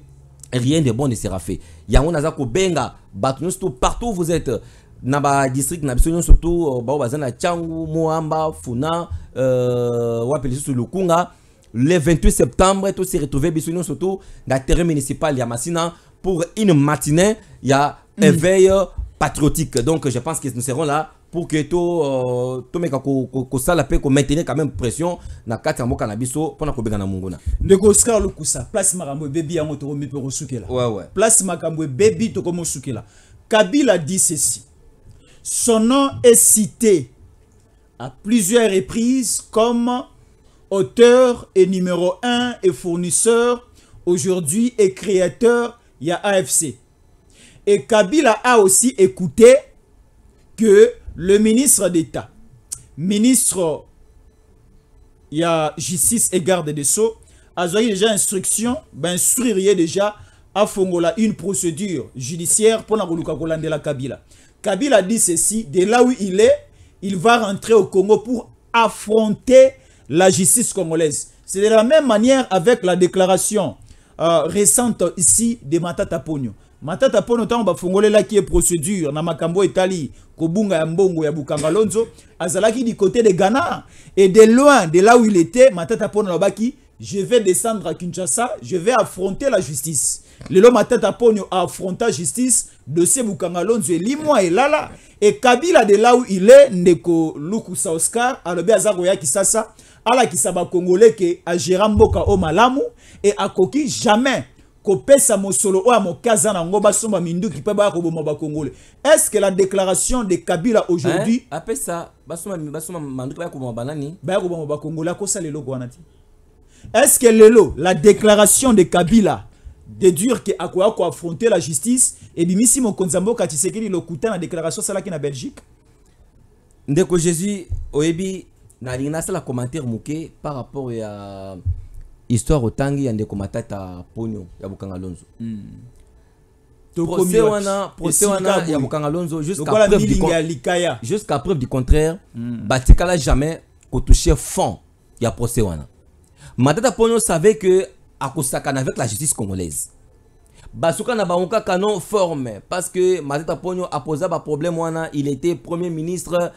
Speaker 1: rien de bon ne sera fait ya a aza ko benga partout où vous êtes naba district na biso nyonso to euh, bao baza na Moamba Funa euh, wapelisi le 28 septembre tu se retrouvé biso surtout dans le terrain municipal Yamassina masina pour une matinée il y a un éveil mm. patriotique donc je pense que nous serons là pour que to euh, la kosala qu'on maintenir quand même pression na kati ya mboka na biso mpona kobenga na mungona. De oscar ça. place
Speaker 2: makambo ebebi yango tokomi Ouais, ouais. place makambo ebebi tokomi Kabil kabila dit ceci son nom est cité à plusieurs reprises comme auteur et numéro un et fournisseur aujourd'hui et créateur, il y a AFC. Et Kabila a aussi écouté que le ministre d'État, ministre il y a justice et garde des sceaux, a déjà instruction, ben déjà à Fongola une procédure judiciaire pour la de la Kabila. Kabila dit ceci, de là où il est, il va rentrer au Congo pour affronter la justice congolaise. C'est de la même manière avec la déclaration euh, récente ici de Matata Ponyo. Matata Pogno, tant on qui est procédure, na makambo Itali, kobunga ya mbongo ya bukangalonzo, azalaki du côté de Ghana, et de loin, de là où il était, Matata Ponyo je vais descendre à Kinshasa, je vais affronter la justice. lelo matata affronté affronta justice dossier bukangalonzo là et Kabila de là où il est ndeko lukusa oscar qui ça ça kisaba bakongole ke agera mboka o malamu e akoki jamais kopesa mosolo oyo ya n'a aza nango basomba minduki qui baya koboma Kongole. est ce que la déclaration de kabila aujourd'hui
Speaker 1: eh, apesa basomba ba ko koboma banani
Speaker 2: baya koboma bakongole akosa leloko wana est ce que lelo la déclaration de kabila déduire à quoi affronter la justice ebimisi mokonzi ya mboka tisekeli lokuta
Speaker 1: na déclaration qui na belgique ndeko jésus oyebi nalingi nasala commentaire moke par rapport ya histoire otangi ya ndeko matata ya bokanga lonzo mm. procès wana procès wana ya bokanga lonzo jusqu'à preuve, du jusqu'à preuve du contraire hmm. batikala jamais toucher fond ya procès wana matata ponyo savait que akosakana avec la justice congolaise basuka na bango kaka forme parce que matata posé ba problème wana il était premier ministre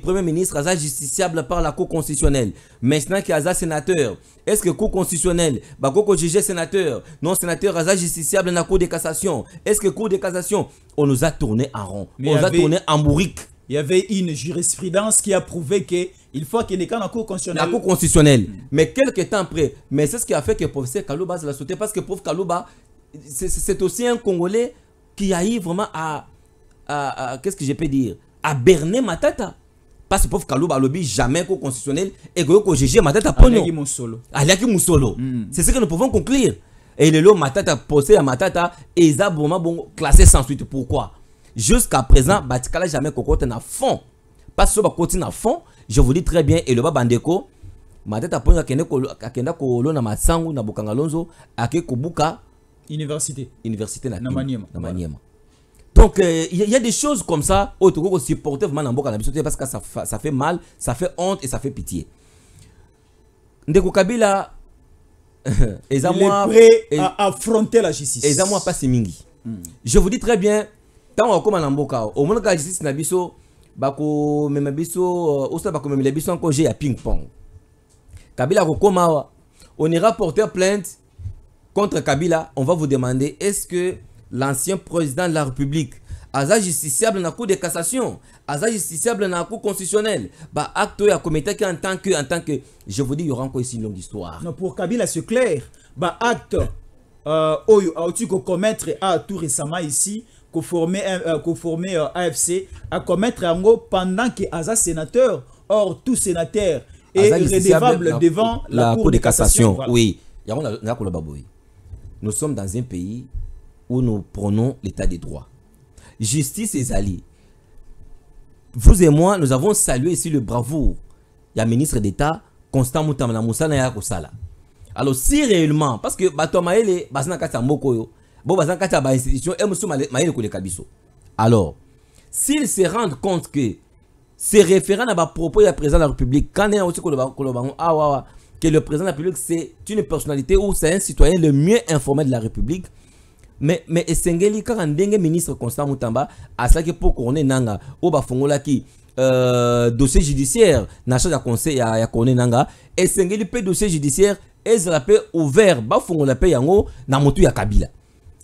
Speaker 1: premier ministre, aza justiciable par la Cour constitutionnelle. Maintenant qu'il aza sénateur, est-ce que Cour constitutionnelle, bah Cour sénateur, non sénateur, aza justiciable dans la Cour de cassation. Est-ce que Cour de cassation, on nous a tourné en rond, on nous a tourné en bourrique. Il y avait une jurisprudence qui a prouvé qu'il faut qu'il n'y ait dans la Cour constitutionnelle. La Cour constitutionnelle. Mais quelques temps après, mais c'est ce qui a fait que professeur Kalouba l'a sauté parce que prof Kalouba, c'est aussi un Congolais qui a eu vraiment à, qu'est-ce que je peux dire, à berner ma tata parce que pauvre kalou balobi jamais qu'au constitutionnel et ma tête matata ponyo mon musolo aliaki musolo mm. c'est ce que nous pouvons conclure et le lot matata posé à matata et ils bon classé sans suite pourquoi jusqu'à présent batikala jamais kokote na fond parce que bakoti na fond je vous dis très bien et le bas bandeko matata ponyo akende ko akenda ko na masangu na bokangalonzo ake kubuka université université na, na maniema na maniema donc, euh, il y, a des choses comme ça, au oh, Togo, supporter vraiment dans le parce que ça, ça fait mal, ça fait honte et ça fait pitié. Ndeko Kabila, il est prêt et, à affronter la justice. Et moi pas mingi. Mm. Je vous dis très bien, quand on commence dans au moment que la justice, na biso, bako même biso, euh, osa bako meme biso encore j'ai à ping pong. Kabila Kokoma, on ira porter plainte contre Kabila. On va vous demander est-ce que l'ancien président de la République aza justiciable la cour de cassation aza justiciable la cour constitutionnelle acte a qui en tant que en tant que je vous dis il y aura encore ici une longue histoire non, pour kabila c'est clair bah acte
Speaker 2: euh, oyo à tout récemment ici koforme euh, koforme euh, euh, à afc en gros pendant que aza sénateur or tout sénateur
Speaker 1: est redevable devant la, cour de, cassation, oui nous sommes dans un pays où nous prenons l'état des droits. Justice et alliés. Vous et moi, nous avons salué ici le bravoure. Il ministre d'État, Constant moutamana Moussa naya Alors, si réellement, parce que Bato Maele, Basna Kata Mokoyo, Bon, Basna Kata Ba Institution, et eh, Moussou Maele Kole Kabiso. Alors, s'ils se rendent compte que ces référents à propos du président de la République, quand il y a aussi ah, que le président de la République, c'est une personnalité ou c'est un citoyen le mieux informé de la République, mais mais esengeli kaka ndenge ministre constant mutamba que pour corne nanga oyo ki euh, dossier judiciaire na charge ya conseil ya, ya corne nanga esengeli mpe dossier judiciaire ezra mpe ouvert bafungola mpe yango na motu ya kabila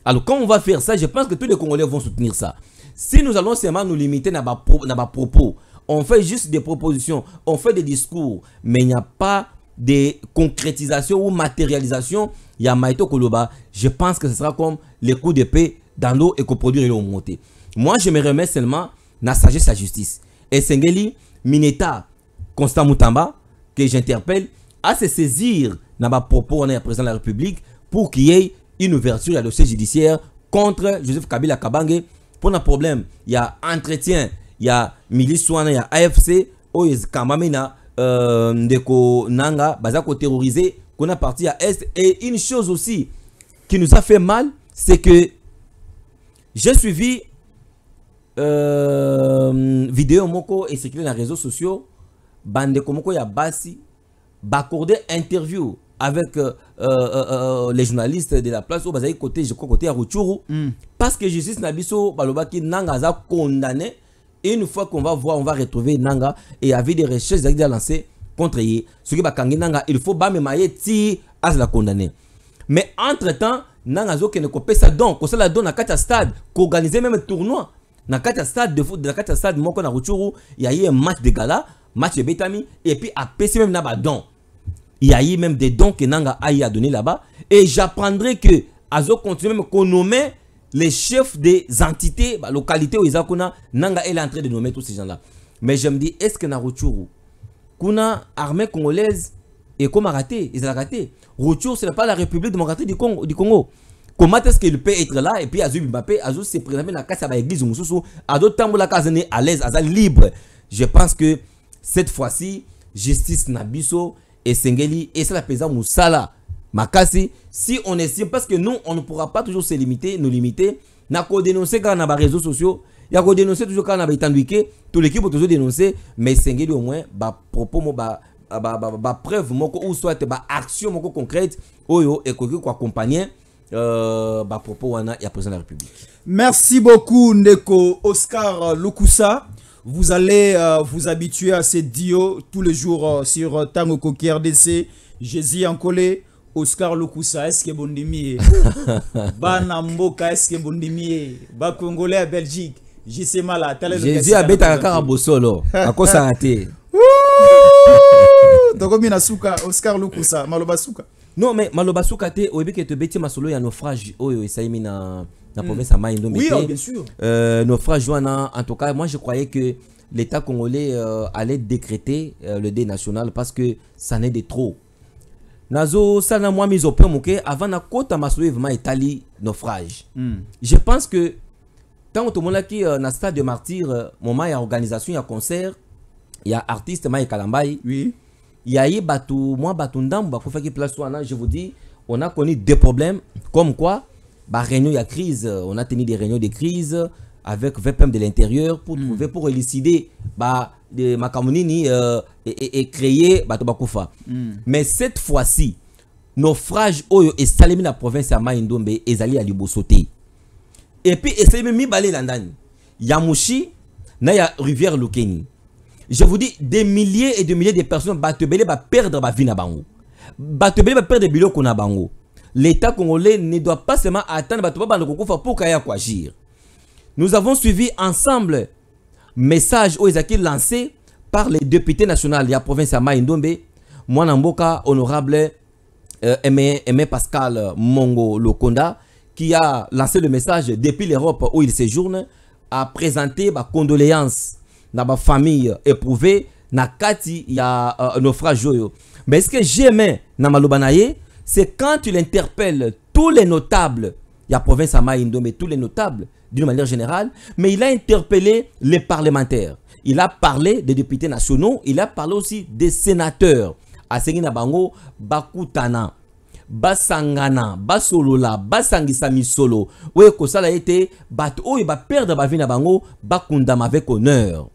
Speaker 1: alors quand on va faire ça je pense que tous les congolais vont soutenir ça si nous allons seulement nous limiter na bapropos na ba propos, on fait juste des propositions on fait des discours mais il n'y a pas de concrétisation ou matérialisation, il y a Koloba. Je pense que ce sera comme les coups d'épée dans l'eau et qu'on produit est Moi, je me remets seulement la sagesse la justice. Et Sengeli, Mineta, Constant Moutamba, que j'interpelle, à se saisir dans ma propos en président de la République pour qu'il y ait une ouverture à dossier judiciaire contre Joseph Kabila Kabange. Pour un problème, il y a entretien, il y a milice il y a AFC, a Kamamena, euh, Ndeko Nanga, Bazako terrorisé, qu'on a parti à Est. Et une chose aussi qui nous a fait mal, c'est que j'ai suivi euh, vidéo Moko et circulé dans les réseaux sociaux. Bandeko a basi Bakorde interview avec euh, euh, euh, les journalistes de la place au Bazaï côté, je côté à mm. Parce que justice Nabiso Balobaki Nanga a condamné une fois qu'on va voir, on va retrouver Nanga et il y avait des recherches qui ont lancées contre lui. Ce qui est Nanga, il faut pas me mailler si à la condamner. Mais entre-temps, Nanga zo ne ko ça donc ko la donne à kata stades qu'organiser organise même tournoi. Na kata stades de foot, na stade moko na Ruturu il y a eu un match de gala, match de Betami et puis à PC même na don. Il y a eu même des dons que Nanga a donné là-bas et j'apprendrai que Azo continue même qu'on nommait les chefs des entités, bah, localité où ils ont, Nanga est en train de nommer tous ces gens-là. Mais je me dis, est-ce que Naroutchourou, Kuna, armée congolaise, et comme a raté, ils ont raté. Retour, ce n'est pas la République démocratique du Congo. Du Congo. Comment est-ce qu'il peut être là et puis Azou Mbappé, Azou s'est présenté dans la casse à l'église, à d'autres temps, la case est à l'aise, à libre. Je pense que cette fois-ci, justice Nabiso et Sengeli et ça la paysan Moussala. Makasi, si on estime, parce que nous, on ne pourra pas toujours se limiter, nous limiter. N'a qu'à dénoncé quand on a les réseaux sociaux, il y a dénoncer toujours quand on a les tout l'équipe peut toujours dénoncer, mais c'est au moins, bah, propos, bah, bah, bah, bah, preuve, moko, ou soit, bah, action, moko, concrète, oyo, oh, et quoi, accompagner, euh, propos, wana, et président de la République. Merci beaucoup, Ndeko Oscar
Speaker 2: Lukusa vous allez euh, vous habituer à ces dios tous les jours euh, sur euh, Tango Tango RDC, Jésus en collé, oscar lokusa eske bondimi ye bana mboka bon bondimi Ba Congolais à belgique jc mala
Speaker 1: jésus À abetaka kaka bosolo akosaka te tokomi na suka oscar Lukusa, maloba suka non mais maloba que te oyebi ke tobeti masolo ya naufrage oyo oh, esaimi na na hmm. province à Maïndo, ndombe oui, oh, bien sûr. Euh, naufrage wana en tout cas moi je croyais que l'état congolais euh, allait décréter euh, le dé national parce que ça n'est de trop sana moi mise au point moke avant nakɔtama so vraiment italie naufrage hmm. je pense que ntango est uh, na stade de il y a organisation a concert y a artiste a kalambai oui. yaye bato mwa faut ndambo qui place wana je vous dis on a connu des problèmes comme quoi y a crise euh, on a tenu des réunions de crise avec vpm de l'intérieur pour hmm. trouver pour élucider ba de makambo euh, et créé bato bakufa hmm. mais cette fois-ci naufrage oyo Salemi la province ya mai à à et puis Et epuis esalemi mibale balé Yamouchi Yamushi na ya rivière lukeni je vous dis des milliers et des milliers de personnes bato perdre sa vie na bango bato ebele baperdre biloko na bango l'état congolais ne doit pas seulement attendre bato qu'il y ait quoi agir nous avons suivi ensemble message aux lancé par les députés nationaux de la province à Maïndombe, moi honorable euh, pascal mongo lokonda qui a lancé le message depuis l'europe où il séjourne a présenté ma condoléance à ma famille éprouvée na kati ya un euh, naufrage mais ce que j'aime dans c'est quand il interpelle tous les notables la province à Maïndombe, tous les notables d'une manière générale, mais il a interpellé les parlementaires. Il a parlé des députés nationaux, il a parlé aussi des sénateurs. Asengina Nabango, Bakutana, Basangana, Basolola, Basangisami Solo. Oui, Kosala batou, Bato va perdre Bavina Bango, Bakundam avec honneur.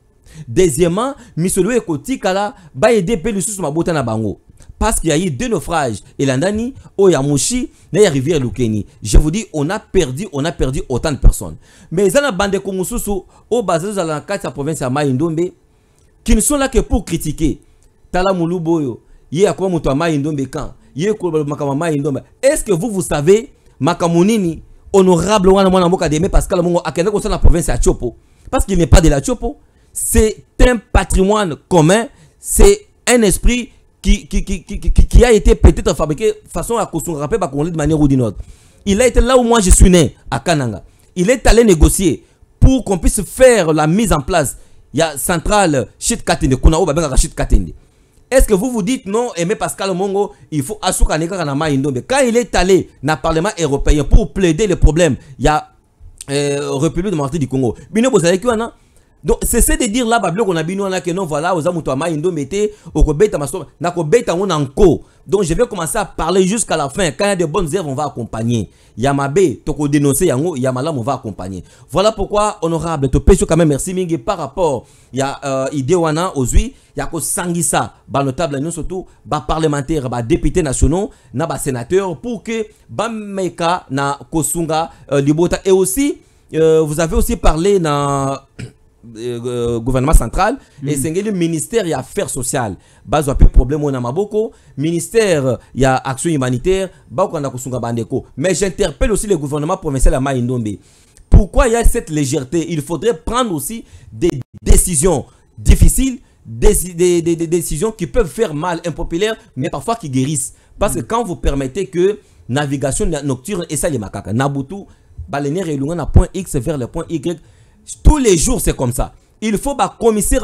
Speaker 1: Deuxièmement, Misolo et Kotikala, Ba aider ma Mabotana Bango parce qu'il y a eu deux naufrages. Elandani, Oyamushi, arrivé Rivière Lukeni. Je vous dis, on a perdu, on a perdu autant de personnes. Mais ils ont bande Kumususu, au basé dans la la province à Maïndombe, qui ne sont là que pour critiquer. Tala Moulouboyo, Yé Akwa Moutoua Maïndombe quand, Yé Makama Maïndombe. Est-ce que vous, vous savez, Makamunini, honorable Wana mona Moka Deme, Pascal Mongo, Akenda Kosa la province à Chopo, parce qu'il n'est pas de la Chopo, c'est un patrimoine commun, c'est un esprit qui, a été peut-être fabriqué façon à qu'on rappelle qu'on de manière ou d'une autre. Il a été là où moi je suis né, à Kananga. Il est allé négocier pour qu'on puisse faire la mise en place. Il y a centrale Chit Katende, Kunao Babenga Chit Katende. Est-ce que vous vous dites non, Aimé Pascal Mongo, il faut Asuka Nekaranama Indombe. Quand il est allé dans le Parlement européen pour plaider le problème, il y a euh, République de Marseille du Congo. Bino, vous savez qui en a donc cessez de dire là bablo, qu'on a a on a que non voilà aux moto ya mai ndombe te okobeta na nakobeta on na donc je vais commencer à parler jusqu'à la fin quand il y a des bonnes œuvres on va accompagner yamabe tu dénoncer yango yamalam on va accompagner voilà pourquoi honorable topesi pécho quand même merci mingi par rapport ya euh, idée wana sanguissa notable à nous surtout ba parlementaire, ba députés nationaux na sénateurs pour que, meka na kosunga euh, libota et aussi euh, vous avez aussi parlé na euh, euh, gouvernement central et mm. le ministère des affaires sociales base problème on a maboko ministère a action humanitaire bandeko mais j'interpelle aussi le gouvernement provincial à Maïndombe. pourquoi il y a cette légèreté il faudrait prendre aussi des décisions difficiles des, des, décisions qui peuvent faire mal impopulaires mais parfois qui guérissent parce que mm. quand vous permettez que navigation nocturne et ça les macaques nabutu et elonga à point x vers le point y tous les jours, c'est comme ça. Il faut que le commissaire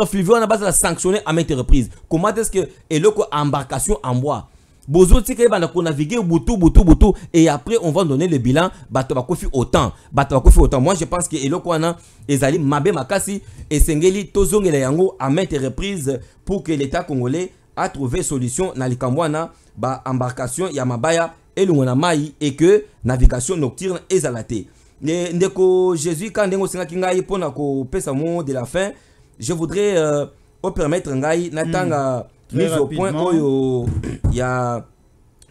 Speaker 1: base la sanctionner à maintes reprises. Comment est-ce que et embarcation en bois Bonjour tika naviguer boutou boutou boutou et après on va donner le bilan bato bakofi autant bato autant moi je pense que eloko a ezali mabe makasi esengeli et yango à maintes reprises pour que l'état congolais a trouvé solution na likambo wana ba embarcation yamabaya et et que navigation nocturne la tête ndeko jésus quand ndenge osengaki pour ko pesa mo de la fin je voudrais euh, permettre ngai natanga mm. mise au point oyo ya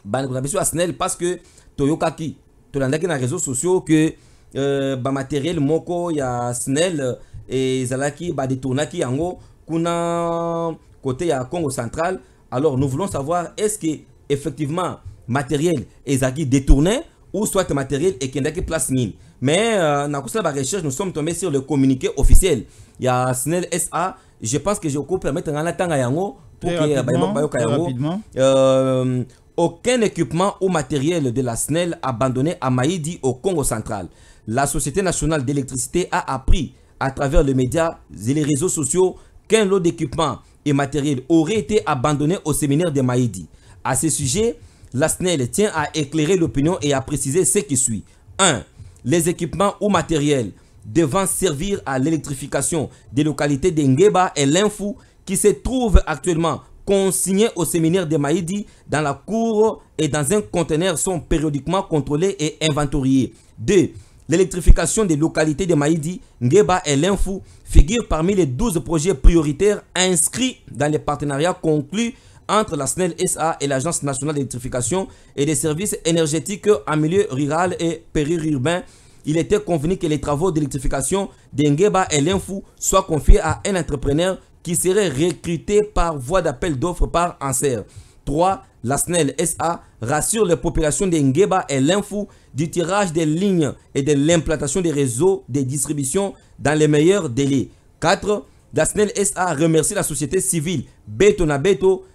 Speaker 1: bandeko na biso à snel parce que toyokaki ki na réseaux sociaux que euh, matériel moko ya snel euh, détourna ki yango kuna côté ya congo central alors nous voulons savoir est-ce que effectivement matériel ezaki détourné ou soit matériel ekendaki place mine. Mais euh, dans la recherche, nous sommes tombés sur le communiqué officiel. Il y a SNEL SA. Je pense que je peux permettre à Yango pour que euh, euh, aucun équipement ou matériel de la SNEL abandonné à Maïdi au Congo central. La Société nationale d'électricité a appris à travers les médias et les réseaux sociaux qu'un lot d'équipements et matériels aurait été abandonné au séminaire de Maïdi. À ce sujet, la SNEL tient à éclairer l'opinion et à préciser ce qui suit. 1 les équipements ou matériels devant servir à l'électrification des localités de Ngeba et Linfou qui se trouvent actuellement consignés au séminaire de Maïdi dans la cour et dans un conteneur sont périodiquement contrôlés et inventoriés. 2. L'électrification des localités de Maïdi, Ngeba et Linfou figure parmi les 12 projets prioritaires inscrits dans les partenariats conclus entre la SNEL SA et l'Agence nationale d'électrification et des services énergétiques en milieu rural et périurbain. Il était convenu que les travaux d'électrification d'Engeba et l'Infou soient confiés à un entrepreneur qui serait recruté par voie d'appel d'offres par ANSER. 3. La SNEL SA rassure les populations d'Engeba et l'Infou du tirage des lignes et de l'implantation des réseaux de distribution dans les meilleurs délais. 4 snel SA remercie la société civile Beto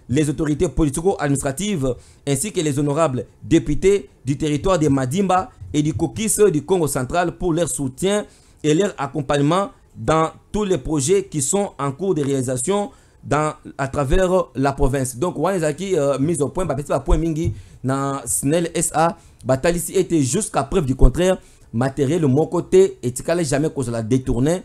Speaker 1: les autorités politico-administratives ainsi que les honorables députés du territoire de Madimba et du Kokis du Congo central pour leur soutien et leur accompagnement dans tous les projets qui sont en cours de réalisation à travers la province. Donc, Wanezaki, euh, mise au point, de point Mingi, dans SNEL SA, Batalisi était jusqu'à preuve du contraire, matériel, mon côté, et jamais qu'on se la détourner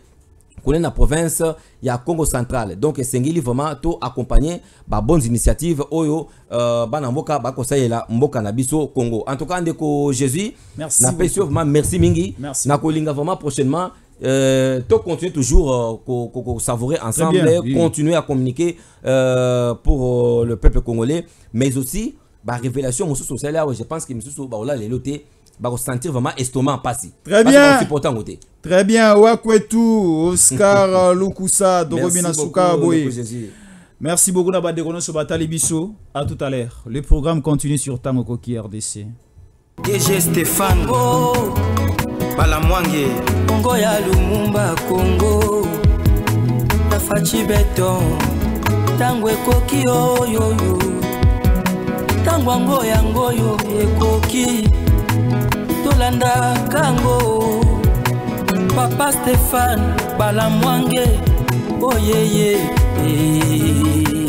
Speaker 1: connaît la province il y a Congo central donc un vraiment tout accompagné par bonnes initiatives oyo euh, bana mboka la mboka na biso Congo en tout cas ndeko Jésus merci na pesi merci mingi merci na kolinga vraiment prochainement euh, to continuer toujours euh, ko, savourer ensemble bien, continuer à communiquer euh, pour euh, le peuple congolais mais aussi bah, révélation monsieur social. je pense que monsieur ba ola lelo bakosentir vraiment estomac mpasi très bien C'est supportant côté.
Speaker 2: très bien wakwetu oscar lukusa dorobina suka boye merci beaucoup na bandeko nyonso batali biso à tout à l'heure le programme continue sur ntango okoki rdc dg stéphane o
Speaker 1: balamwange kongo ya lumumba kongo nafaci beton ntango ekoki oyoyo ntango yango yangoyo ekoki tolandaka ngo papa stefane bala mwange
Speaker 2: oyeye oh, yeah, yeah.